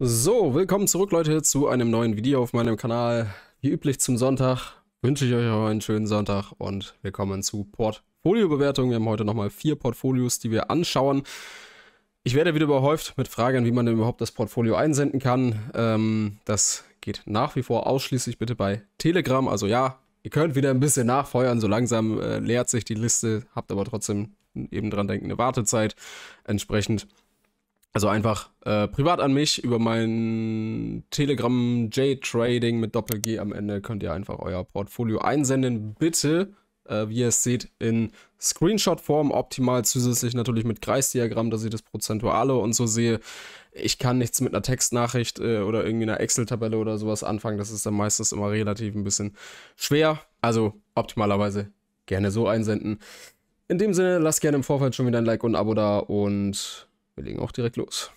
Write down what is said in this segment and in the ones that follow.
So, willkommen zurück Leute zu einem neuen Video auf meinem Kanal. Wie üblich zum Sonntag wünsche ich euch auch einen schönen Sonntag und willkommen zu Portfoliobewertung. Wir haben heute nochmal vier Portfolios, die wir anschauen. Ich werde wieder überhäuft mit Fragen, wie man denn überhaupt das Portfolio einsenden kann. Ähm, das geht nach wie vor ausschließlich bitte bei Telegram. Also ja, ihr könnt wieder ein bisschen nachfeuern, so langsam äh, leert sich die Liste, habt aber trotzdem eben dran denken eine Wartezeit entsprechend. Also einfach äh, privat an mich über mein Telegram J-Trading mit Doppel-G am Ende könnt ihr einfach euer Portfolio einsenden. Bitte, äh, wie ihr es seht, in Screenshot-Form, optimal zusätzlich natürlich mit Kreisdiagramm, dass ich das Prozentuale und so sehe. Ich kann nichts mit einer Textnachricht äh, oder irgendwie einer Excel-Tabelle oder sowas anfangen. Das ist dann meistens immer relativ ein bisschen schwer. Also optimalerweise gerne so einsenden. In dem Sinne, lasst gerne im Vorfeld schon wieder ein Like und ein Abo da und wir legen auch direkt los.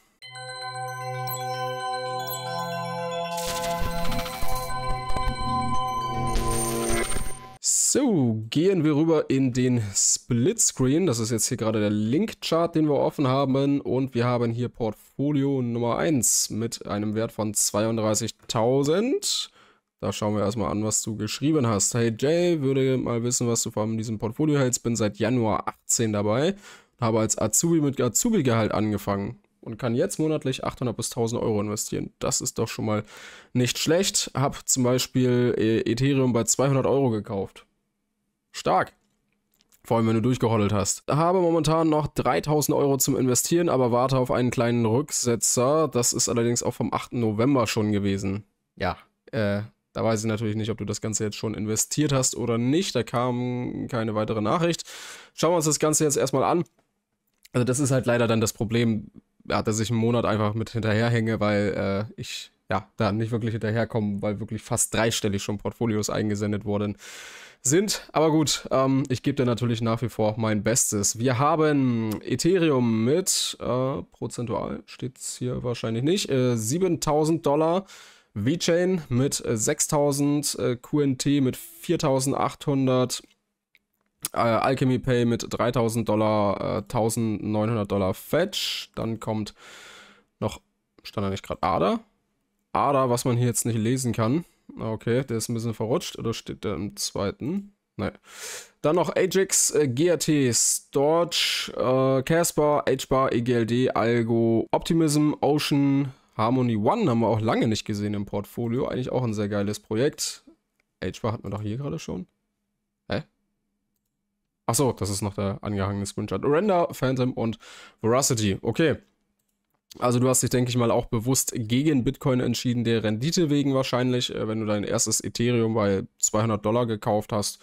So, gehen wir rüber in den Split Screen. Das ist jetzt hier gerade der Link-Chart, den wir offen haben. Und wir haben hier Portfolio Nummer 1 mit einem Wert von 32.000. Da schauen wir erstmal an, was du geschrieben hast. Hey Jay, würde mal wissen, was du von diesem Portfolio hältst. Bin seit Januar 18 dabei habe als Azubi mit Azubi-Gehalt angefangen und kann jetzt monatlich 800 bis 1000 Euro investieren. Das ist doch schon mal nicht schlecht. Habe zum Beispiel äh, Ethereum bei 200 Euro gekauft. Stark. Vor allem, wenn du durchgehoddelt hast. Habe momentan noch 3000 Euro zum Investieren, aber warte auf einen kleinen Rücksetzer. Das ist allerdings auch vom 8. November schon gewesen. Ja, äh, da weiß ich natürlich nicht, ob du das Ganze jetzt schon investiert hast oder nicht. Da kam keine weitere Nachricht. Schauen wir uns das Ganze jetzt erstmal an. Also das ist halt leider dann das Problem, ja, dass ich einen Monat einfach mit hinterherhänge, weil äh, ich ja da nicht wirklich hinterherkomme, weil wirklich fast dreistellig schon Portfolios eingesendet wurden sind. Aber gut, ähm, ich gebe dir natürlich nach wie vor auch mein Bestes. Wir haben Ethereum mit, äh, prozentual steht es hier wahrscheinlich nicht, äh, 7000 Dollar. VeChain mit 6000, äh, äh, QNT mit 4800, äh, Alchemy Pay mit 3000 Dollar, äh, 1900 Dollar Fetch. Dann kommt noch, stand da nicht gerade Ada? Ada, was man hier jetzt nicht lesen kann. Okay, der ist ein bisschen verrutscht. Oder steht der im zweiten? Nein. Dann noch Ajax, äh, GRT, Storch, äh, Casper, HBAR, EGLD, Algo, Optimism, Ocean, Harmony One haben wir auch lange nicht gesehen im Portfolio. Eigentlich auch ein sehr geiles Projekt. HBAR hatten wir doch hier gerade schon. Achso, das ist noch der angehangene Screenshot. Render, Phantom und Veracity. Okay. Also du hast dich, denke ich mal, auch bewusst gegen Bitcoin entschieden, der Rendite wegen wahrscheinlich. Äh, wenn du dein erstes Ethereum bei 200 Dollar gekauft hast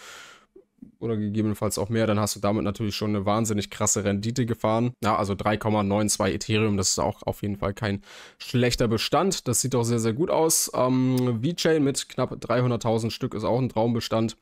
oder gegebenenfalls auch mehr, dann hast du damit natürlich schon eine wahnsinnig krasse Rendite gefahren. Ja, also 3,92 Ethereum, das ist auch auf jeden Fall kein schlechter Bestand. Das sieht auch sehr, sehr gut aus. Ähm, VeChain mit knapp 300.000 Stück ist auch ein Traumbestand.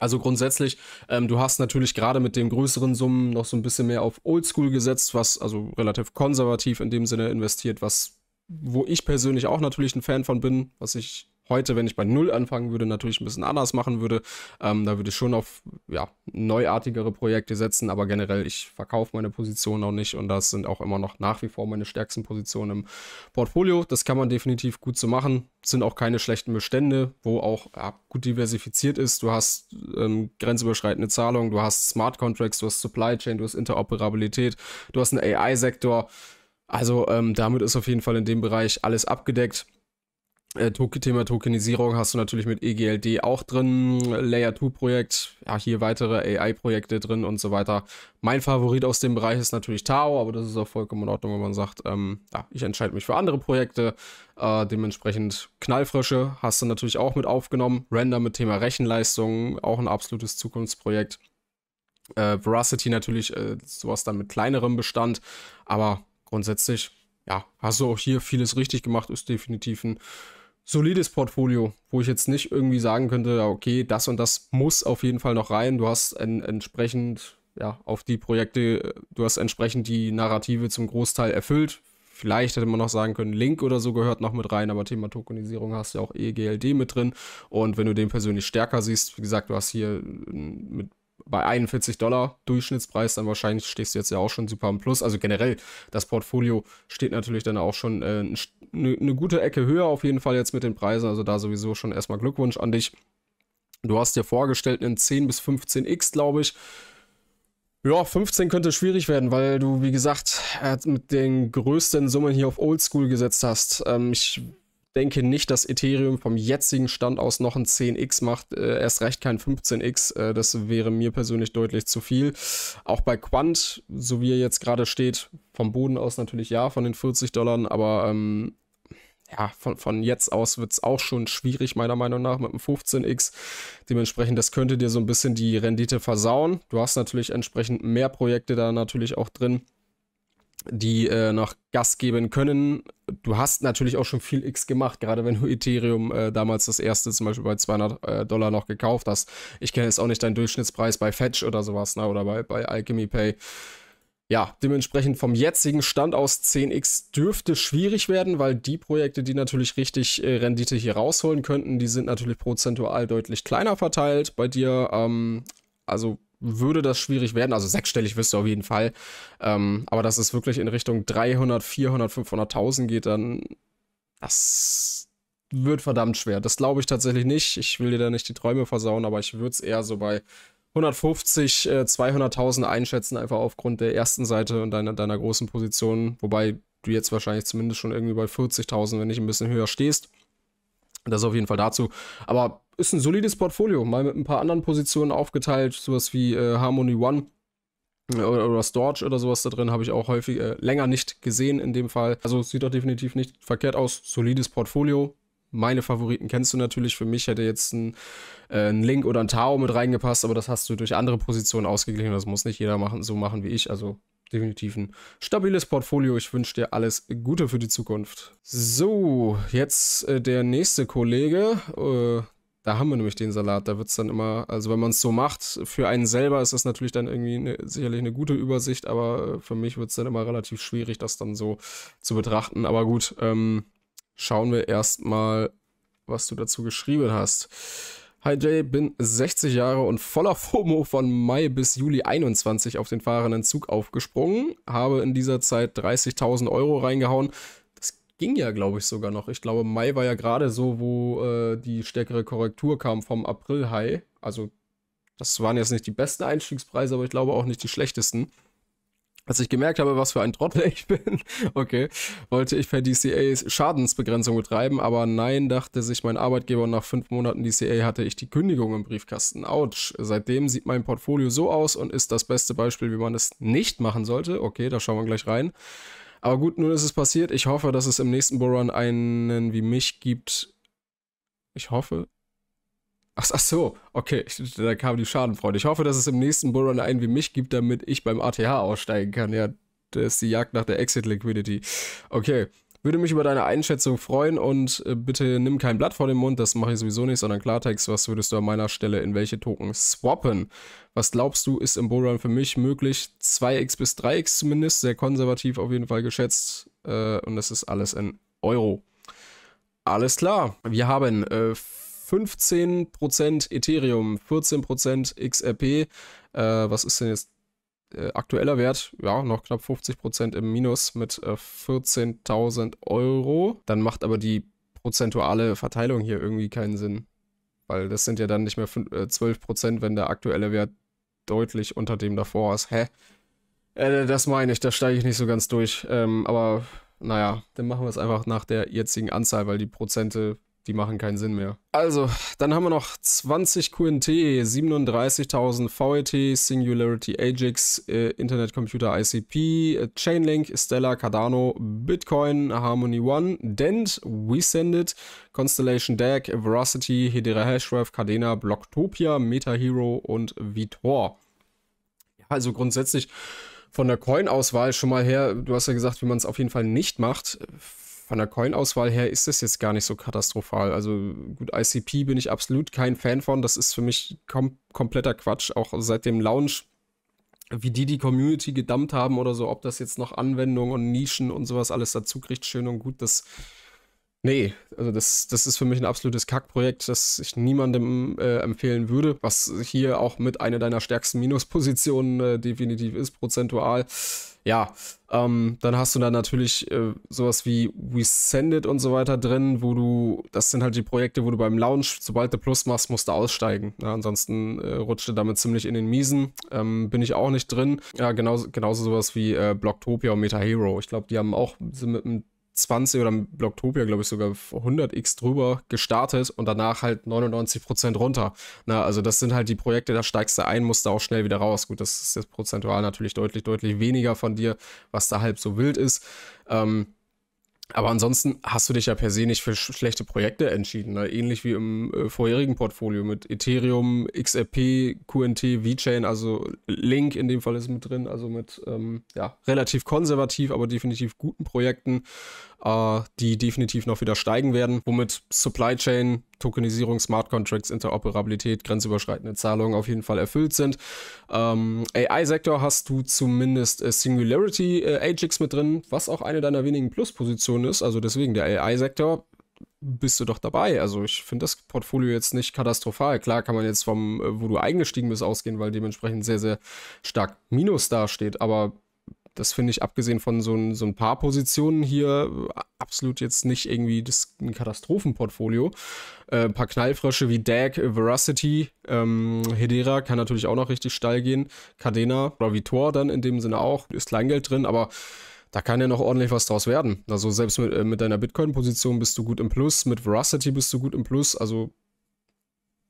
Also grundsätzlich, ähm, du hast natürlich gerade mit den größeren Summen noch so ein bisschen mehr auf Oldschool gesetzt, was also relativ konservativ in dem Sinne investiert, was wo ich persönlich auch natürlich ein Fan von bin, was ich heute, wenn ich bei Null anfangen würde, natürlich ein bisschen anders machen würde. Ähm, da würde ich schon auf ja, neuartigere Projekte setzen, aber generell, ich verkaufe meine Positionen auch nicht und das sind auch immer noch nach wie vor meine stärksten Positionen im Portfolio. Das kann man definitiv gut so machen. Sind auch keine schlechten Bestände, wo auch ja, gut diversifiziert ist. Du hast ähm, grenzüberschreitende Zahlungen, du hast Smart Contracts, du hast Supply Chain, du hast Interoperabilität, du hast einen AI-Sektor. Also ähm, damit ist auf jeden Fall in dem Bereich alles abgedeckt. Äh, Thema Tokenisierung hast du natürlich mit EGLD auch drin, Layer 2 Projekt, ja, hier weitere AI-Projekte drin und so weiter. Mein Favorit aus dem Bereich ist natürlich Tao, aber das ist auch vollkommen in Ordnung, wenn man sagt, ähm, ja, ich entscheide mich für andere Projekte. Äh, dementsprechend Knallfrösche hast du natürlich auch mit aufgenommen. Render mit Thema Rechenleistung, auch ein absolutes Zukunftsprojekt. Äh, Veracity natürlich, äh, sowas dann mit kleinerem Bestand, aber grundsätzlich. Ja, hast du auch hier vieles richtig gemacht, ist definitiv ein solides Portfolio, wo ich jetzt nicht irgendwie sagen könnte, okay, das und das muss auf jeden Fall noch rein. Du hast en entsprechend, ja, auf die Projekte, du hast entsprechend die Narrative zum Großteil erfüllt. Vielleicht hätte man noch sagen können, Link oder so gehört noch mit rein, aber Thema Tokenisierung hast du ja auch EGLD mit drin. Und wenn du den persönlich stärker siehst, wie gesagt, du hast hier mit bei 41 Dollar Durchschnittspreis dann wahrscheinlich stehst du jetzt ja auch schon super im Plus. Also generell, das Portfolio steht natürlich dann auch schon äh, eine äh, ne gute Ecke höher auf jeden Fall jetzt mit den Preisen. Also da sowieso schon erstmal Glückwunsch an dich. Du hast dir vorgestellt einen 10 bis 15x, glaube ich. Ja, 15 könnte schwierig werden, weil du, wie gesagt, äh, mit den größten Summen hier auf Oldschool gesetzt hast. Ähm, ich denke nicht, dass Ethereum vom jetzigen Stand aus noch ein 10x macht, äh, erst recht kein 15x. Äh, das wäre mir persönlich deutlich zu viel. Auch bei Quant, so wie er jetzt gerade steht, vom Boden aus natürlich ja, von den 40 Dollar, aber ähm, ja, von, von jetzt aus wird es auch schon schwierig, meiner Meinung nach, mit einem 15x. Dementsprechend, das könnte dir so ein bisschen die Rendite versauen. Du hast natürlich entsprechend mehr Projekte da natürlich auch drin die äh, noch Gas geben können. Du hast natürlich auch schon viel X gemacht, gerade wenn du Ethereum äh, damals das erste zum Beispiel bei 200 äh, Dollar noch gekauft hast. Ich kenne jetzt auch nicht deinen Durchschnittspreis bei Fetch oder sowas, ne? oder bei, bei Alchemy Pay. Ja, dementsprechend vom jetzigen Stand aus 10x dürfte schwierig werden, weil die Projekte, die natürlich richtig äh, Rendite hier rausholen könnten, die sind natürlich prozentual deutlich kleiner verteilt bei dir. Ähm, also würde das schwierig werden. Also sechsstellig wirst du auf jeden Fall. Ähm, aber dass es wirklich in Richtung 300, 400, 500.000 geht, dann das wird verdammt schwer. Das glaube ich tatsächlich nicht. Ich will dir da nicht die Träume versauen, aber ich würde es eher so bei 150, äh, 200.000 einschätzen, einfach aufgrund der ersten Seite und deiner, deiner großen Position. Wobei du jetzt wahrscheinlich zumindest schon irgendwie bei 40.000, wenn nicht ein bisschen höher stehst. Das ist auf jeden Fall dazu. Aber ist ein solides Portfolio, mal mit ein paar anderen Positionen aufgeteilt, sowas wie äh, Harmony One äh, oder, oder Storage oder sowas da drin, habe ich auch häufig äh, länger nicht gesehen in dem Fall. Also sieht doch definitiv nicht verkehrt aus. Solides Portfolio. Meine Favoriten kennst du natürlich. Für mich hätte jetzt ein, äh, ein Link oder ein Tao mit reingepasst, aber das hast du durch andere Positionen ausgeglichen. Das muss nicht jeder machen, so machen wie ich. Also definitiv ein stabiles Portfolio. Ich wünsche dir alles Gute für die Zukunft. So, jetzt äh, der nächste Kollege. Äh, da haben wir nämlich den Salat. Da wird es dann immer, also wenn man es so macht, für einen selber ist das natürlich dann irgendwie eine, sicherlich eine gute Übersicht, aber äh, für mich wird es dann immer relativ schwierig, das dann so zu betrachten. Aber gut, ähm, schauen wir erstmal, was du dazu geschrieben hast. Hi Jay, bin 60 Jahre und voller FOMO von Mai bis Juli 21 auf den fahrenden Zug aufgesprungen, habe in dieser Zeit 30.000 Euro reingehauen, ging ja, glaube ich, sogar noch. Ich glaube, Mai war ja gerade so, wo äh, die stärkere Korrektur kam vom April-High. Also, das waren jetzt nicht die besten Einstiegspreise, aber ich glaube auch nicht die schlechtesten. Als ich gemerkt habe, was für ein Trottel ich bin, okay, wollte ich per DCA Schadensbegrenzung betreiben, aber nein, dachte sich mein Arbeitgeber nach fünf Monaten DCA hatte ich die Kündigung im Briefkasten. Autsch. Seitdem sieht mein Portfolio so aus und ist das beste Beispiel, wie man es nicht machen sollte. Okay, da schauen wir gleich rein. Aber gut, nun ist es passiert. Ich hoffe, dass es im nächsten Bullrun einen wie mich gibt. Ich hoffe. Ach, ach so, okay, da kam die Schadenfreude. Ich hoffe, dass es im nächsten Bullrun einen wie mich gibt, damit ich beim ATH aussteigen kann. Ja, das ist die Jagd nach der Exit Liquidity. Okay. Würde mich über deine Einschätzung freuen und äh, bitte nimm kein Blatt vor den Mund, das mache ich sowieso nicht, sondern Klartext, was würdest du an meiner Stelle in welche Token swappen? Was glaubst du, ist im Bullrun für mich möglich? 2x bis 3x zumindest, sehr konservativ auf jeden Fall geschätzt äh, und das ist alles in Euro. Alles klar, wir haben äh, 15% Ethereum, 14% XRP, äh, was ist denn jetzt äh, aktueller Wert, ja, noch knapp 50% im Minus mit äh, 14.000 Euro. Dann macht aber die prozentuale Verteilung hier irgendwie keinen Sinn. Weil das sind ja dann nicht mehr 5, äh, 12%, wenn der aktuelle Wert deutlich unter dem davor ist. Hä? Äh, das meine ich, da steige ich nicht so ganz durch. Ähm, aber naja, dann machen wir es einfach nach der jetzigen Anzahl, weil die Prozente die machen keinen Sinn mehr. Also, dann haben wir noch 20 QNT, 37.000 VET, Singularity Ajax, äh, Internet Computer ICP, äh, Chainlink, Stellar, Cardano, Bitcoin, Harmony One, Dent, WeSendit, Constellation DAG, Veracity, Hedera Hashgraph, Cadena, Blocktopia, MetaHero und Vitor. Ja, also grundsätzlich von der Coin-Auswahl schon mal her, du hast ja gesagt, wie man es auf jeden Fall nicht macht von der Coin-Auswahl her ist das jetzt gar nicht so katastrophal. Also gut, ICP bin ich absolut kein Fan von. Das ist für mich kom kompletter Quatsch. Auch seit dem Launch, wie die die Community gedammt haben oder so, ob das jetzt noch Anwendungen und Nischen und sowas alles dazu kriegt, schön und gut, das Nee, also das, das ist für mich ein absolutes Kackprojekt, das ich niemandem äh, empfehlen würde, was hier auch mit einer deiner stärksten Minuspositionen äh, definitiv ist, prozentual. Ja, ähm, dann hast du da natürlich äh, sowas wie We Send It und so weiter drin, wo du, das sind halt die Projekte, wo du beim Launch, sobald du Plus machst, musst du aussteigen. Ja, ansonsten äh, rutscht du damit ziemlich in den Miesen. Ähm, bin ich auch nicht drin. Ja, genauso, genauso sowas wie äh, Blocktopia und Meta Hero. Ich glaube, die haben auch mit einem 20 oder im Blocktopia, glaube ich, sogar 100x drüber gestartet und danach halt 99% runter. Na, also das sind halt die Projekte, da steigst du ein, musst da auch schnell wieder raus. Gut, das ist jetzt prozentual natürlich deutlich, deutlich weniger von dir, was da halb so wild ist. Ähm, aber ansonsten hast du dich ja per se nicht für sch schlechte Projekte entschieden. Ne? Ähnlich wie im äh, vorherigen Portfolio mit Ethereum, XRP, QNT, VeChain, also Link in dem Fall ist mit drin, also mit ähm, ja, relativ konservativ, aber definitiv guten Projekten, äh, die definitiv noch wieder steigen werden, womit Supply Chain Tokenisierung, Smart Contracts, Interoperabilität, grenzüberschreitende Zahlungen auf jeden Fall erfüllt sind. Ähm, AI-Sektor hast du zumindest äh, Singularity äh, Ajax mit drin, was auch eine deiner wenigen Pluspositionen ist. Also deswegen der AI-Sektor bist du doch dabei. Also ich finde das Portfolio jetzt nicht katastrophal. Klar kann man jetzt vom, äh, wo du eingestiegen bist, ausgehen, weil dementsprechend sehr, sehr stark Minus dasteht. Aber das finde ich abgesehen von so ein, so ein paar Positionen hier absolut jetzt nicht irgendwie das, ein Katastrophenportfolio. Äh, ein paar Knallfrösche wie Dag, Veracity, ähm, Hedera kann natürlich auch noch richtig steil gehen. Cadena, Ravitor dann in dem Sinne auch, ist Kleingeld drin, aber da kann ja noch ordentlich was draus werden. Also selbst mit, äh, mit deiner Bitcoin-Position bist du gut im Plus, mit Veracity bist du gut im Plus, also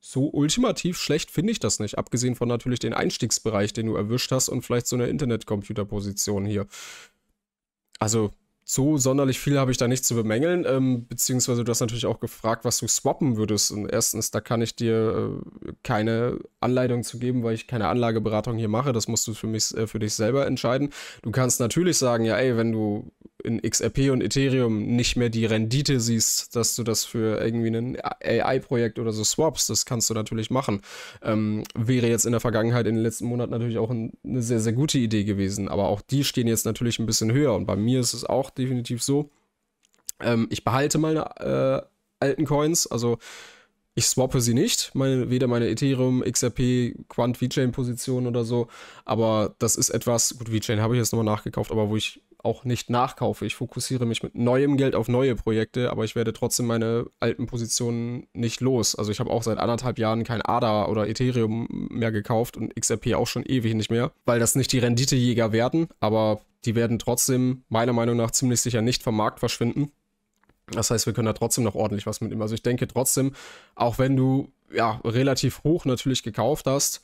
so ultimativ schlecht finde ich das nicht. Abgesehen von natürlich den Einstiegsbereich, den du erwischt hast und vielleicht so eine Internetcomputerposition hier. Also, so sonderlich viel habe ich da nicht zu bemängeln. Ähm, beziehungsweise du hast natürlich auch gefragt, was du swappen würdest. Und erstens, da kann ich dir äh, keine Anleitung zu geben, weil ich keine Anlageberatung hier mache. Das musst du für mich, äh, für dich selber entscheiden. Du kannst natürlich sagen, ja, ey, wenn du in XRP und Ethereum nicht mehr die Rendite siehst, dass du das für irgendwie ein AI-Projekt oder so swaps, das kannst du natürlich machen. Ähm, wäre jetzt in der Vergangenheit in den letzten Monaten natürlich auch ein, eine sehr, sehr gute Idee gewesen, aber auch die stehen jetzt natürlich ein bisschen höher und bei mir ist es auch definitiv so, ähm, ich behalte meine äh, alten Coins, also ich swappe sie nicht, meine, weder meine Ethereum, XRP, Quant, VeChain-Position oder so. Aber das ist etwas, gut, VeChain habe ich jetzt nochmal nachgekauft, aber wo ich auch nicht nachkaufe. Ich fokussiere mich mit neuem Geld auf neue Projekte, aber ich werde trotzdem meine alten Positionen nicht los. Also ich habe auch seit anderthalb Jahren kein ADA oder Ethereum mehr gekauft und XRP auch schon ewig nicht mehr, weil das nicht die Renditejäger werden, aber die werden trotzdem meiner Meinung nach ziemlich sicher nicht vom Markt verschwinden. Das heißt, wir können da trotzdem noch ordentlich was mitnehmen. Also ich denke trotzdem, auch wenn du ja relativ hoch natürlich gekauft hast,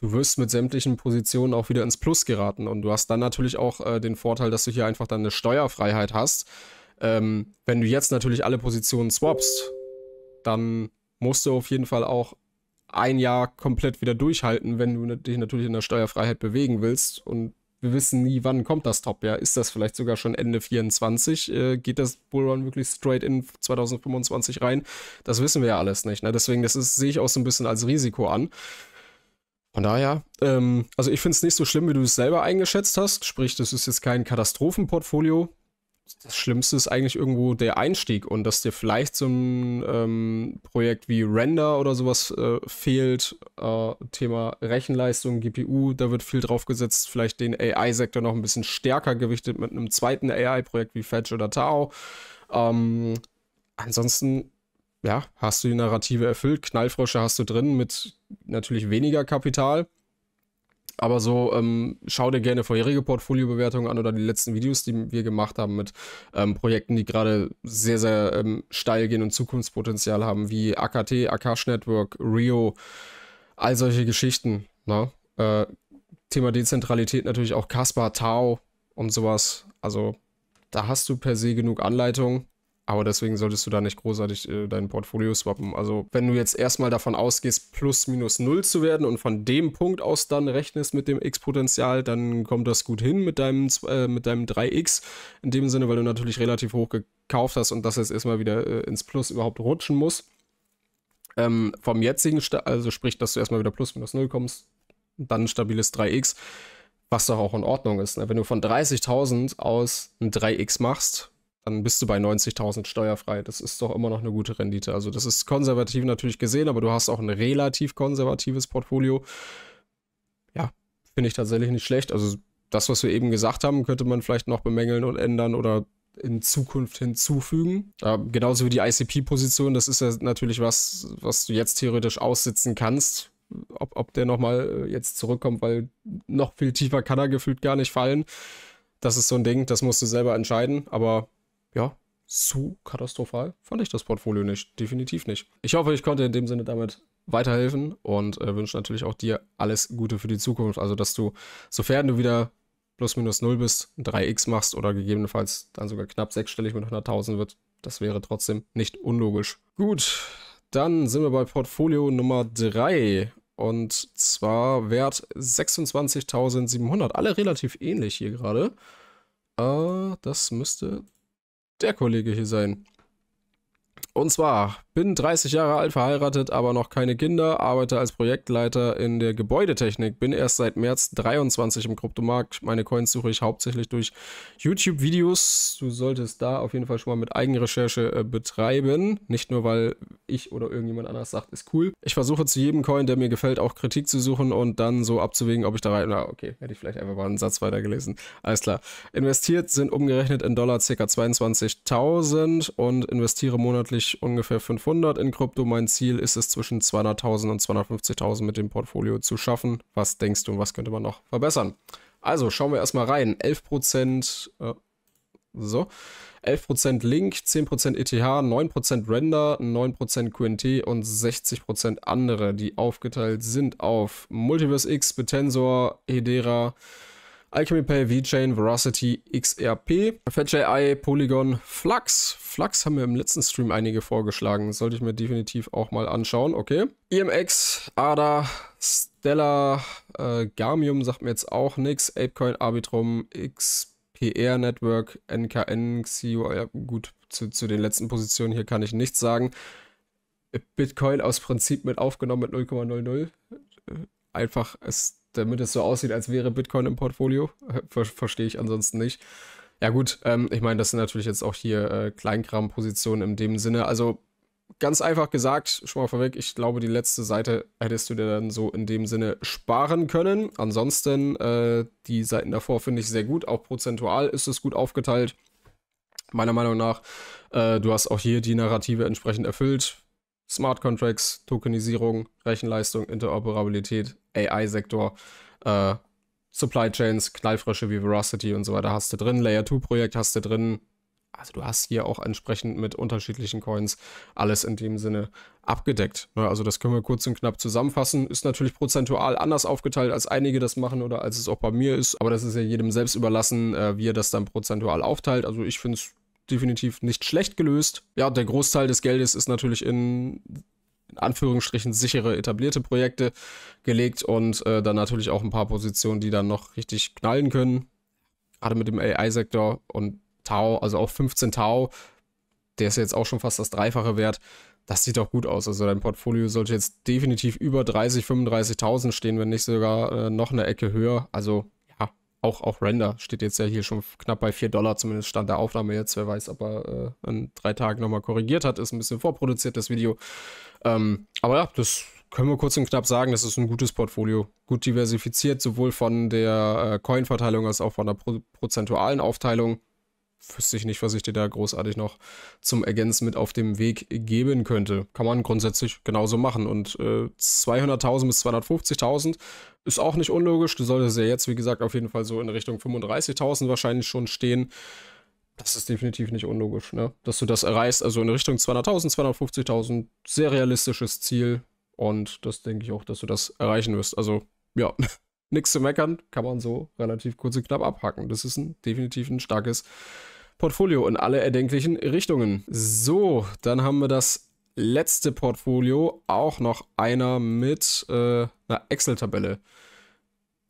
du wirst mit sämtlichen Positionen auch wieder ins Plus geraten. Und du hast dann natürlich auch äh, den Vorteil, dass du hier einfach dann eine Steuerfreiheit hast. Ähm, wenn du jetzt natürlich alle Positionen swapst, dann musst du auf jeden Fall auch ein Jahr komplett wieder durchhalten, wenn du dich natürlich in der Steuerfreiheit bewegen willst und wir wissen nie, wann kommt das Top-Jahr. Ist das vielleicht sogar schon Ende 24? Äh, geht das Bullrun wirklich straight in 2025 rein? Das wissen wir ja alles nicht. Ne? Deswegen, das sehe ich auch so ein bisschen als Risiko an. Von daher, ähm, also ich finde es nicht so schlimm, wie du es selber eingeschätzt hast. Sprich, das ist jetzt kein Katastrophenportfolio das Schlimmste ist eigentlich irgendwo der Einstieg und dass dir vielleicht so ein ähm, Projekt wie Render oder sowas äh, fehlt. Äh, Thema Rechenleistung, GPU, da wird viel drauf gesetzt, vielleicht den AI-Sektor noch ein bisschen stärker gewichtet mit einem zweiten AI-Projekt wie Fetch oder Tao. Ähm, ansonsten, ja, hast du die Narrative erfüllt, Knallfrösche hast du drin mit natürlich weniger Kapital aber so, ähm, schau dir gerne vorherige Portfoliobewertungen an oder die letzten Videos, die wir gemacht haben mit ähm, Projekten, die gerade sehr, sehr ähm, steil gehen und Zukunftspotenzial haben, wie AKT, Akash Network, Rio, all solche Geschichten. Ne? Äh, Thema Dezentralität natürlich auch Kaspar, Tau und sowas. Also da hast du per se genug Anleitungen. Aber deswegen solltest du da nicht großartig äh, dein Portfolio swappen. Also, wenn du jetzt erstmal davon ausgehst, plus minus null zu werden und von dem Punkt aus dann rechnest mit dem X-Potenzial, dann kommt das gut hin mit deinem, äh, mit deinem 3X. In dem Sinne, weil du natürlich relativ hoch gekauft hast und das jetzt erstmal wieder äh, ins Plus überhaupt rutschen muss. Ähm, vom jetzigen, Sta also sprich, dass du erstmal wieder plus minus null kommst, dann ein stabiles 3X was doch auch in Ordnung ist. Ne? Wenn du von 30.000 aus ein 3x machst, dann bist du bei 90.000 steuerfrei. Das ist doch immer noch eine gute Rendite. Also das ist konservativ natürlich gesehen, aber du hast auch ein relativ konservatives Portfolio. Ja, finde ich tatsächlich nicht schlecht. Also das, was wir eben gesagt haben, könnte man vielleicht noch bemängeln und ändern oder in Zukunft hinzufügen. Äh, genauso wie die ICP-Position, das ist ja natürlich was, was du jetzt theoretisch aussitzen kannst. Ob, ob der nochmal äh, jetzt zurückkommt, weil noch viel tiefer kann er gefühlt gar nicht fallen. Das ist so ein Ding, das musst du selber entscheiden. Aber ja, so katastrophal fand ich das Portfolio nicht. Definitiv nicht. Ich hoffe, ich konnte in dem Sinne damit weiterhelfen und äh, wünsche natürlich auch dir alles Gute für die Zukunft. Also, dass du, sofern du wieder plus minus null bist, 3x machst oder gegebenenfalls dann sogar knapp sechsstellig mit 100.000 wird, das wäre trotzdem nicht unlogisch. Gut, dann sind wir bei Portfolio Nummer 3 und zwar Wert 26.700. Alle relativ ähnlich hier gerade. Äh, das müsste der Kollege hier sein. Und zwar, bin 30 Jahre alt, verheiratet, aber noch keine Kinder, arbeite als Projektleiter in der Gebäudetechnik, bin erst seit März 23 im Kryptomarkt. Meine Coins suche ich hauptsächlich durch YouTube-Videos. Du solltest da auf jeden Fall schon mal mit Eigenrecherche äh, betreiben. Nicht nur, weil ich oder irgendjemand anders sagt, ist cool. Ich versuche zu jedem Coin, der mir gefällt, auch Kritik zu suchen und dann so abzuwägen, ob ich da rein... Na, okay, hätte ich vielleicht einfach mal einen Satz weitergelesen. Alles klar. Investiert sind umgerechnet in Dollar ca. 22.000 und investiere monatlich ungefähr 500 in Krypto. Mein Ziel ist es, zwischen 200.000 und 250.000 mit dem Portfolio zu schaffen. Was denkst du, und was könnte man noch verbessern? Also schauen wir erstmal rein. 11%, äh, so, 11% Link, 10% ETH, 9% Render, 9% QNT und 60% andere, die aufgeteilt sind auf Multiverse X, Betensor, Hedera, Alchemy Pay, VeChain, Veracity, XRP, FatJI, Polygon, Flux. Flux haben wir im letzten Stream einige vorgeschlagen. Sollte ich mir definitiv auch mal anschauen, okay. EMX, ADA, Stella, äh, Gamium sagt mir jetzt auch nichts. Apecoin, Arbitrum, XPR Network, NKN, XIO. Ja, gut, zu, zu den letzten Positionen hier kann ich nichts sagen. Bitcoin aus Prinzip mit aufgenommen mit 0,00. Äh, einfach, es damit es so aussieht, als wäre Bitcoin im Portfolio. Ver Verstehe ich ansonsten nicht. Ja gut, ähm, ich meine, das sind natürlich jetzt auch hier äh, Kleinkram-Positionen in dem Sinne. Also ganz einfach gesagt, schon mal vorweg, ich glaube, die letzte Seite hättest du dir dann so in dem Sinne sparen können. Ansonsten, äh, die Seiten davor finde ich sehr gut. Auch prozentual ist es gut aufgeteilt. Meiner Meinung nach, äh, du hast auch hier die Narrative entsprechend erfüllt. Smart Contracts, Tokenisierung, Rechenleistung, Interoperabilität, AI-Sektor, äh, Supply Chains, Knallfrösche wie Veracity und so weiter hast du drin, Layer 2-Projekt hast du drin. Also du hast hier auch entsprechend mit unterschiedlichen Coins alles in dem Sinne abgedeckt. Ne? Also das können wir kurz und knapp zusammenfassen. Ist natürlich prozentual anders aufgeteilt, als einige das machen oder als es auch bei mir ist. Aber das ist ja jedem selbst überlassen, äh, wie er das dann prozentual aufteilt. Also ich finde es definitiv nicht schlecht gelöst. Ja, der Großteil des Geldes ist natürlich in in Anführungsstrichen sichere etablierte Projekte gelegt und äh, dann natürlich auch ein paar Positionen, die dann noch richtig knallen können. Gerade mit dem AI-Sektor und Tau, also auch 15 Tau, der ist jetzt auch schon fast das Dreifache wert. Das sieht auch gut aus. Also dein Portfolio sollte jetzt definitiv über 30, 35.000 stehen, wenn nicht sogar äh, noch eine Ecke höher. Also ja, auch, auch Render steht jetzt ja hier schon knapp bei 4 Dollar, zumindest stand der Aufnahme jetzt. Wer weiß, ob er äh, in drei Tagen nochmal korrigiert hat. Ist ein bisschen vorproduziert, das Video. Ähm, aber ja, das können wir kurz und knapp sagen, das ist ein gutes Portfolio. Gut diversifiziert, sowohl von der äh, Coin-Verteilung als auch von der pro prozentualen Aufteilung. Wüsste ich nicht, was ich dir da großartig noch zum Ergänzen mit auf dem Weg geben könnte. Kann man grundsätzlich genauso machen. Und äh, 200.000 bis 250.000 ist auch nicht unlogisch. Du solltest ja jetzt, wie gesagt, auf jeden Fall so in Richtung 35.000 wahrscheinlich schon stehen das ist definitiv nicht unlogisch, ne? Dass du das erreichst, also in Richtung 200.000, 250.000, sehr realistisches Ziel. Und das denke ich auch, dass du das erreichen wirst. Also, ja, nichts zu meckern, kann man so relativ kurz und knapp abhacken. Das ist ein, definitiv ein starkes Portfolio in alle erdenklichen Richtungen. So, dann haben wir das letzte Portfolio, auch noch einer mit äh, einer Excel-Tabelle.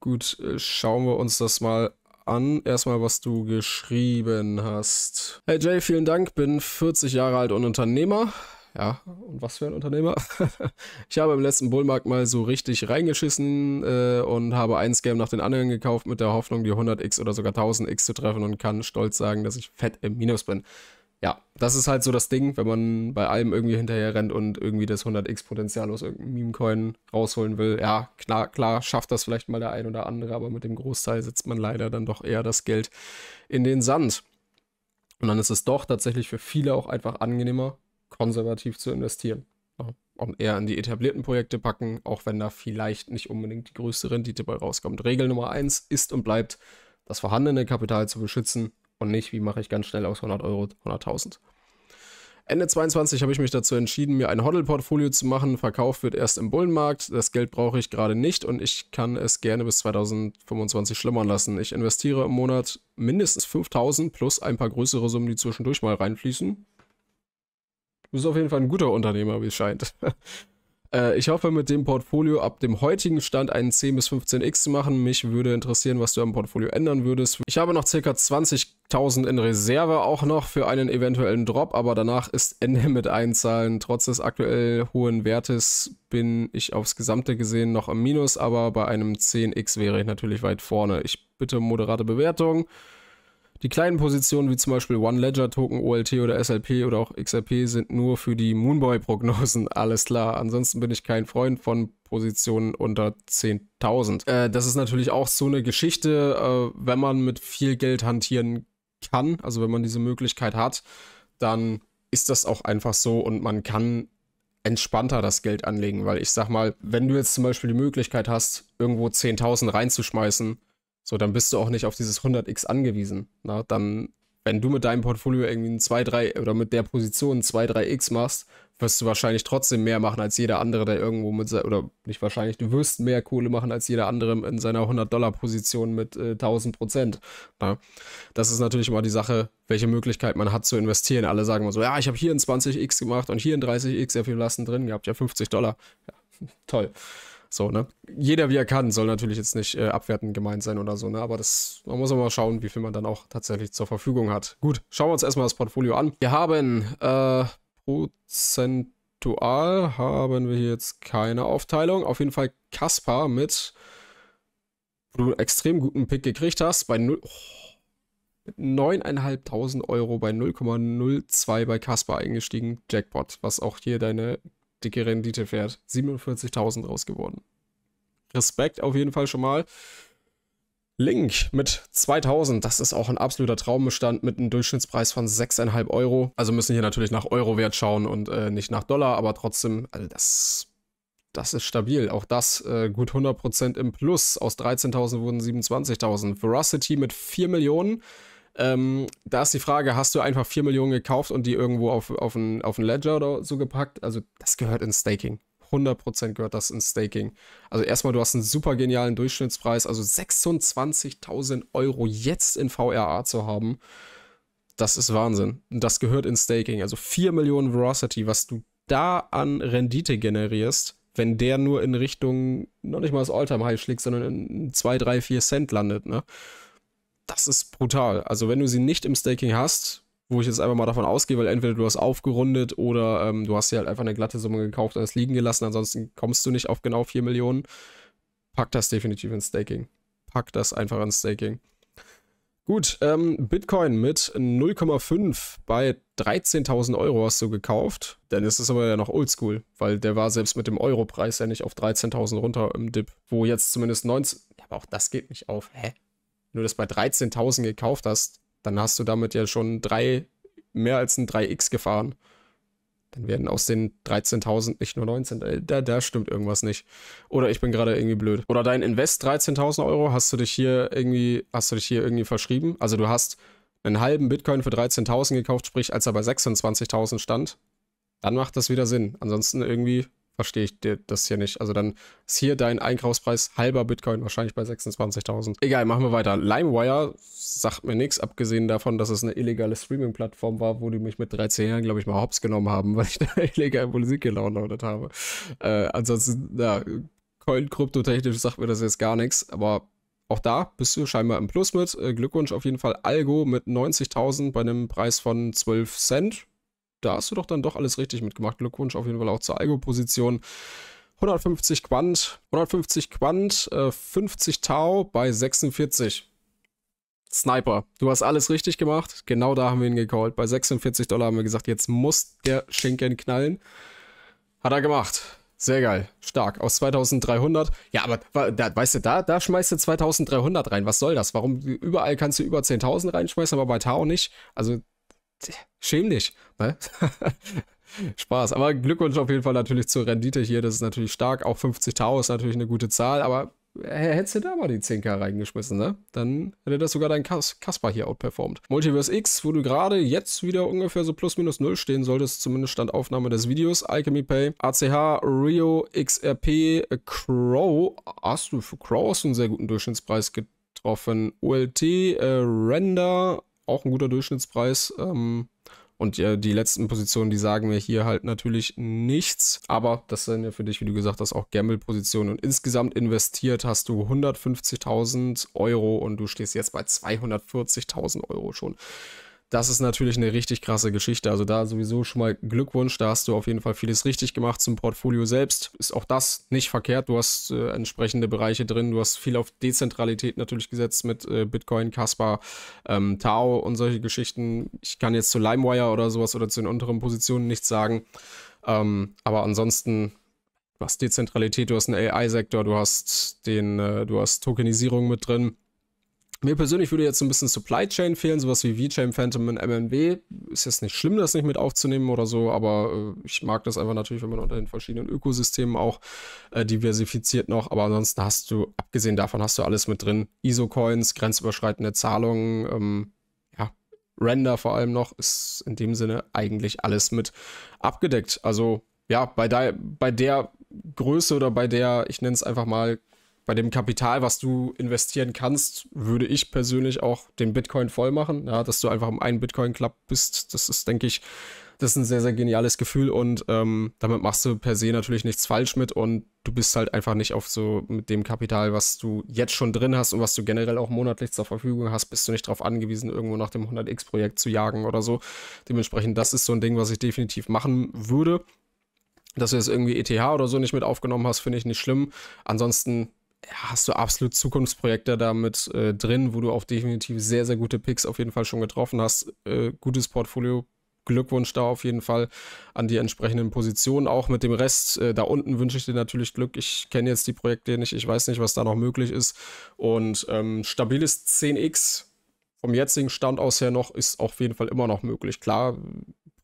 Gut, äh, schauen wir uns das mal an, erstmal was du geschrieben hast. Hey Jay, vielen Dank, bin 40 Jahre alt und Unternehmer. Ja, und was für ein Unternehmer. ich habe im letzten Bullmarkt mal so richtig reingeschissen äh, und habe ein Scam nach den anderen gekauft mit der Hoffnung, die 100x oder sogar 1000x zu treffen und kann stolz sagen, dass ich fett im Minus bin ja, das ist halt so das Ding, wenn man bei allem irgendwie hinterher rennt und irgendwie das 100x-Potenzial aus irgendeinem Meme-Coin rausholen will. Ja, klar, klar, schafft das vielleicht mal der ein oder andere, aber mit dem Großteil setzt man leider dann doch eher das Geld in den Sand. Und dann ist es doch tatsächlich für viele auch einfach angenehmer, konservativ zu investieren. Und eher in die etablierten Projekte packen, auch wenn da vielleicht nicht unbedingt die größte Rendite bei rauskommt. Regel Nummer eins ist und bleibt, das vorhandene Kapital zu beschützen und nicht, wie mache ich ganz schnell aus 100 Euro 100.000. Ende 22 habe ich mich dazu entschieden, mir ein Hodl-Portfolio zu machen. Verkauf wird erst im Bullenmarkt. Das Geld brauche ich gerade nicht und ich kann es gerne bis 2025 schlimmern lassen. Ich investiere im Monat mindestens 5000 plus ein paar größere Summen, die zwischendurch mal reinfließen. Du bist auf jeden Fall ein guter Unternehmer, wie es scheint. Äh, ich hoffe, mit dem Portfolio ab dem heutigen Stand einen 10 bis 15x zu machen. Mich würde interessieren, was du am Portfolio ändern würdest. Ich habe noch ca. 20.000 in Reserve auch noch für einen eventuellen Drop, aber danach ist Ende mit Einzahlen. Trotz des aktuell hohen Wertes bin ich aufs Gesamte gesehen noch im Minus, aber bei einem 10x wäre ich natürlich weit vorne. Ich bitte moderate Bewertung. Die kleinen Positionen wie zum Beispiel One Ledger Token, OLT oder SLP oder auch XRP sind nur für die Moonboy-Prognosen, alles klar. Ansonsten bin ich kein Freund von Positionen unter 10.000. Äh, das ist natürlich auch so eine Geschichte, äh, wenn man mit viel Geld hantieren kann, also wenn man diese Möglichkeit hat, dann ist das auch einfach so und man kann entspannter das Geld anlegen, weil ich sag mal, wenn du jetzt zum Beispiel die Möglichkeit hast, irgendwo 10.000 reinzuschmeißen so, dann bist du auch nicht auf dieses 100x angewiesen. Na? Ne? Dann, wenn du mit deinem Portfolio irgendwie ein 2, 3 oder mit der Position 2, 3x machst, wirst du wahrscheinlich trotzdem mehr machen als jeder andere, der irgendwo mit, oder nicht wahrscheinlich, du wirst mehr Kohle machen als jeder andere in seiner 100-Dollar-Position mit äh, 1000 Prozent. Ne? Das ist natürlich immer die Sache, welche Möglichkeit man hat zu investieren. Alle sagen mal so, ja, ich habe hier ein 20x gemacht und hier ein 30x, ja, viel Lasten drin ihr habt ja, 50 Dollar. Ja, toll. So, ne? Jeder wie er kann, soll natürlich jetzt nicht äh, abwertend gemeint sein oder so, ne? Aber das, man muss mal schauen, wie viel man dann auch tatsächlich zur Verfügung hat. Gut, schauen wir uns erstmal das Portfolio an. Wir haben äh, prozentual haben wir hier jetzt keine Aufteilung. Auf jeden Fall Kaspar mit, wo du einen extrem guten Pick gekriegt hast, bei 0. Oh, 9.500 Euro bei 0,02 bei Casper eingestiegen. Jackpot, was auch hier deine dicke Rendite fährt. 47.000 raus geworden. Respekt auf jeden Fall schon mal. Link mit 2000, das ist auch ein absoluter Traumbestand mit einem Durchschnittspreis von 6,5 Euro. Also müssen hier natürlich nach Euro-Wert schauen und äh, nicht nach Dollar, aber trotzdem, also das, das ist stabil. Auch das äh, gut 100% im Plus. Aus 13.000 wurden 27.000. Veracity mit 4 Millionen. Ähm, da ist die Frage, hast du einfach 4 Millionen gekauft und die irgendwo auf, auf, ein, auf Ledger oder so gepackt? Also das gehört ins Staking. 100% gehört das ins Staking. Also erstmal, du hast einen super genialen Durchschnittspreis, also 26.000 Euro jetzt in VRA zu haben, das ist Wahnsinn. Das gehört ins Staking. Also 4 Millionen Veracity, was du da an Rendite generierst, wenn der nur in Richtung, noch nicht mal das Alltime high schlägt, sondern in 2, 3, 4 Cent landet, ne? das ist brutal. Also wenn du sie nicht im Staking hast, wo ich jetzt einfach mal davon ausgehe, weil entweder du hast aufgerundet oder ähm, du hast sie halt einfach eine glatte Summe gekauft und es liegen gelassen, ansonsten kommst du nicht auf genau 4 Millionen, pack das definitiv ins Staking. Pack das einfach ins Staking. Gut, ähm, Bitcoin mit 0,5 bei 13.000 Euro hast du gekauft. Dann ist es aber ja noch oldschool, weil der war selbst mit dem Euro-Preis ja nicht auf 13.000 runter im Dip, wo jetzt zumindest 19. Ja, aber auch das geht nicht auf. Hä? wenn du das bei 13.000 gekauft hast, dann hast du damit ja schon drei, mehr als ein 3x gefahren. Dann werden aus den 13.000 nicht nur 19. Äh, da, da stimmt irgendwas nicht. Oder ich bin gerade irgendwie blöd. Oder dein Invest 13.000 Euro, hast du dich hier irgendwie, hast du dich hier irgendwie verschrieben? Also du hast einen halben Bitcoin für 13.000 gekauft, sprich als er bei 26.000 stand, dann macht das wieder Sinn. Ansonsten irgendwie verstehe ich dir das hier nicht. Also dann ist hier dein Einkaufspreis halber Bitcoin wahrscheinlich bei 26.000. Egal, machen wir weiter. LimeWire sagt mir nichts, abgesehen davon, dass es eine illegale Streaming-Plattform war, wo die mich mit 13 Jahren, glaube ich, mal hops genommen haben, weil ich da illegal Musik gelaunert habe. Äh, ansonsten, ja, coin krypto technisch sagt mir das jetzt gar nichts, aber auch da bist du scheinbar im Plus mit. Äh, Glückwunsch auf jeden Fall Algo mit 90.000 bei einem Preis von 12 Cent da hast du doch dann doch alles richtig mitgemacht. Glückwunsch auf jeden Fall auch zur Algo-Position. 150 Quant, 150 Quant, äh, 50 Tau bei 46. Sniper, du hast alles richtig gemacht. Genau da haben wir ihn gecallt. Bei 46 Dollar haben wir gesagt, jetzt muss der Schinken knallen. Hat er gemacht. Sehr geil. Stark. Aus 2300. Ja, aber da, weißt du, da, da schmeißt du 2300 rein. Was soll das? Warum? Überall kannst du über 10.000 reinschmeißen, aber bei Tau nicht. Also schäm dich. Ne? Spaß. Aber Glückwunsch auf jeden Fall natürlich zur Rendite hier. Das ist natürlich stark. Auch 50.000 ist natürlich eine gute Zahl. Aber hättest du da mal die 10k reingeschmissen, ne? Dann hätte das sogar dein Kas Kasper hier outperformt. Multiverse X, wo du gerade jetzt wieder ungefähr so plus minus null stehen solltest, zumindest stand Aufnahme des Videos. Alchemy Pay, ACH, Rio, XRP, Crow. Hast du für Crow hast du einen sehr guten Durchschnittspreis getroffen. OLT, äh, Render, auch ein guter Durchschnittspreis. Ähm, und ja, die letzten Positionen, die sagen mir hier halt natürlich nichts. Aber das sind ja für dich, wie du gesagt hast, auch Gamble-Positionen. Und insgesamt investiert hast du 150.000 Euro und du stehst jetzt bei 240.000 Euro schon. Das ist natürlich eine richtig krasse Geschichte. Also da sowieso schon mal Glückwunsch. Da hast du auf jeden Fall vieles richtig gemacht zum Portfolio selbst. Ist auch das nicht verkehrt. Du hast äh, entsprechende Bereiche drin. Du hast viel auf Dezentralität natürlich gesetzt mit äh, Bitcoin, Casper, ähm, Tao und solche Geschichten. Ich kann jetzt zu LimeWire oder sowas oder zu den unteren Positionen nichts sagen. Ähm, aber ansonsten was Dezentralität, du hast einen AI-Sektor, du hast den, äh, du hast Tokenisierung mit drin. Mir persönlich würde jetzt so ein bisschen Supply Chain fehlen, sowas wie VeChain Phantom und MNW. Ist jetzt nicht schlimm, das nicht mit aufzunehmen oder so, aber äh, ich mag das einfach natürlich, wenn man unter den verschiedenen Ökosystemen auch äh, diversifiziert noch. Aber ansonsten hast du, abgesehen davon, hast du alles mit drin. ISO-Coins, grenzüberschreitende Zahlungen, ähm, ja, Render vor allem noch, ist in dem Sinne eigentlich alles mit abgedeckt. Also ja, bei, de bei der Größe oder bei der, ich nenne es einfach mal, bei dem Kapital, was du investieren kannst, würde ich persönlich auch den Bitcoin voll machen. Ja, dass du einfach im einen Bitcoin Club bist, das ist, denke ich, das ist ein sehr, sehr geniales Gefühl und ähm, damit machst du per se natürlich nichts falsch mit und du bist halt einfach nicht auf so mit dem Kapital, was du jetzt schon drin hast und was du generell auch monatlich zur Verfügung hast, bist du nicht darauf angewiesen, irgendwo nach dem 100x-Projekt zu jagen oder so. Dementsprechend, das ist so ein Ding, was ich definitiv machen würde. Dass du jetzt irgendwie ETH oder so nicht mit aufgenommen hast, finde ich nicht schlimm. Ansonsten hast du absolut Zukunftsprojekte damit äh, drin, wo du auch definitiv sehr, sehr gute Picks auf jeden Fall schon getroffen hast. Äh, gutes Portfolio. Glückwunsch da auf jeden Fall an die entsprechenden Positionen. Auch mit dem Rest äh, da unten wünsche ich dir natürlich Glück. Ich kenne jetzt die Projekte nicht. Ich weiß nicht, was da noch möglich ist. Und ähm, stabiles 10x vom jetzigen Stand aus her noch ist auf jeden Fall immer noch möglich. Klar,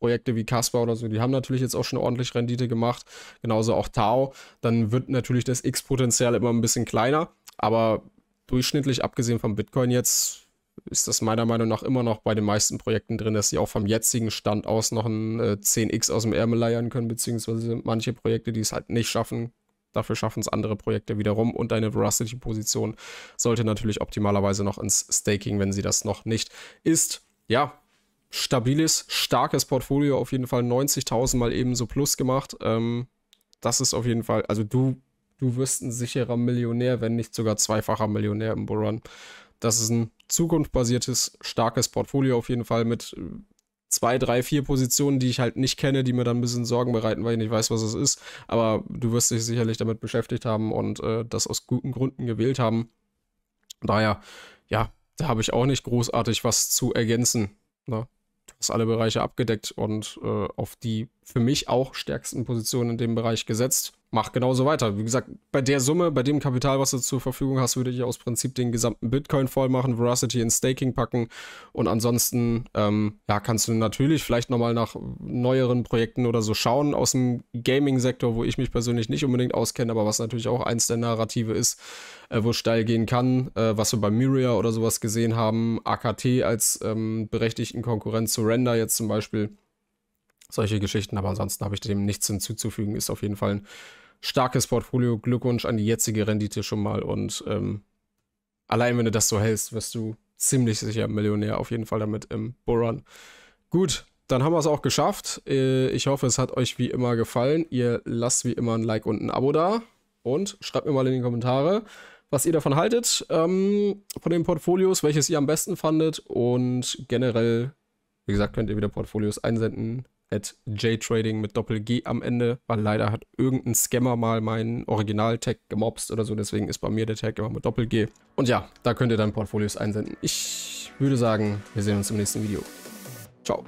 Projekte wie Casper oder so, die haben natürlich jetzt auch schon ordentlich Rendite gemacht, genauso auch Tau, dann wird natürlich das X-Potenzial immer ein bisschen kleiner, aber durchschnittlich, abgesehen vom Bitcoin jetzt, ist das meiner Meinung nach immer noch bei den meisten Projekten drin, dass sie auch vom jetzigen Stand aus noch ein äh, 10x aus dem Ärmel leiern können, beziehungsweise manche Projekte, die es halt nicht schaffen, dafür schaffen es andere Projekte wiederum und eine Veracity-Position sollte natürlich optimalerweise noch ins Staking, wenn sie das noch nicht ist. Ja, stabiles, starkes Portfolio, auf jeden Fall 90.000 mal eben so plus gemacht. Ähm, das ist auf jeden Fall, also du, du wirst ein sicherer Millionär, wenn nicht sogar zweifacher Millionär im Bullrun. Das ist ein zukunftsbasiertes, starkes Portfolio auf jeden Fall mit äh, zwei, drei, vier Positionen, die ich halt nicht kenne, die mir dann ein bisschen Sorgen bereiten, weil ich nicht weiß, was es ist. Aber du wirst dich sicherlich damit beschäftigt haben und äh, das aus guten Gründen gewählt haben. Daher, ja, da habe ich auch nicht großartig was zu ergänzen. Ne? ist alle Bereiche abgedeckt und äh, auf die für mich auch stärksten Positionen in dem Bereich gesetzt mach genauso weiter. Wie gesagt, bei der Summe, bei dem Kapital, was du zur Verfügung hast, würde ich aus Prinzip den gesamten Bitcoin voll machen, Veracity in Staking packen und ansonsten, ähm, ja, kannst du natürlich vielleicht nochmal nach neueren Projekten oder so schauen aus dem Gaming-Sektor, wo ich mich persönlich nicht unbedingt auskenne, aber was natürlich auch eins der Narrative ist, äh, wo es steil gehen kann, äh, was wir bei Myria oder sowas gesehen haben, AKT als ähm, berechtigten Konkurrent zu Render jetzt zum Beispiel solche Geschichten, aber ansonsten habe ich dem nichts hinzuzufügen. Ist auf jeden Fall ein starkes Portfolio. Glückwunsch an die jetzige Rendite schon mal. Und ähm, allein wenn du das so hältst, wirst du ziemlich sicher Millionär auf jeden Fall damit im Bullrun. Gut, dann haben wir es auch geschafft. Äh, ich hoffe, es hat euch wie immer gefallen. Ihr lasst wie immer ein Like und ein Abo da. Und schreibt mir mal in die Kommentare, was ihr davon haltet, ähm, von den Portfolios, welches ihr am besten fandet. Und generell, wie gesagt, könnt ihr wieder Portfolios einsenden, at jtrading mit Doppel-G am Ende, weil leider hat irgendein Scammer mal meinen Original-Tag gemobst oder so, deswegen ist bei mir der Tag immer mit Doppel-G. Und ja, da könnt ihr dann Portfolios einsenden. Ich würde sagen, wir sehen uns im nächsten Video. Ciao.